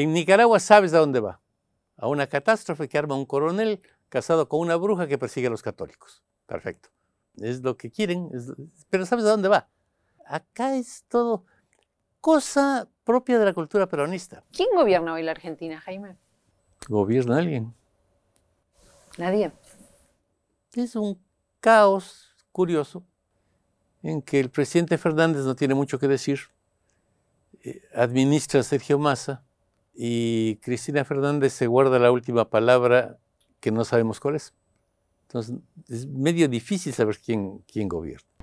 En Nicaragua sabes a dónde va, a una catástrofe que arma un coronel casado con una bruja que persigue a los católicos. Perfecto. Es lo que quieren, pero sabes a dónde va. Acá es todo cosa propia de la cultura peronista. ¿Quién gobierna hoy la Argentina, Jaime? Gobierna alguien. Nadie. Es un caos curioso en que el presidente Fernández no tiene mucho que decir, eh, administra Sergio Massa, y Cristina Fernández se guarda la última palabra que no sabemos cuál es. Entonces, es medio difícil saber quién, quién gobierna.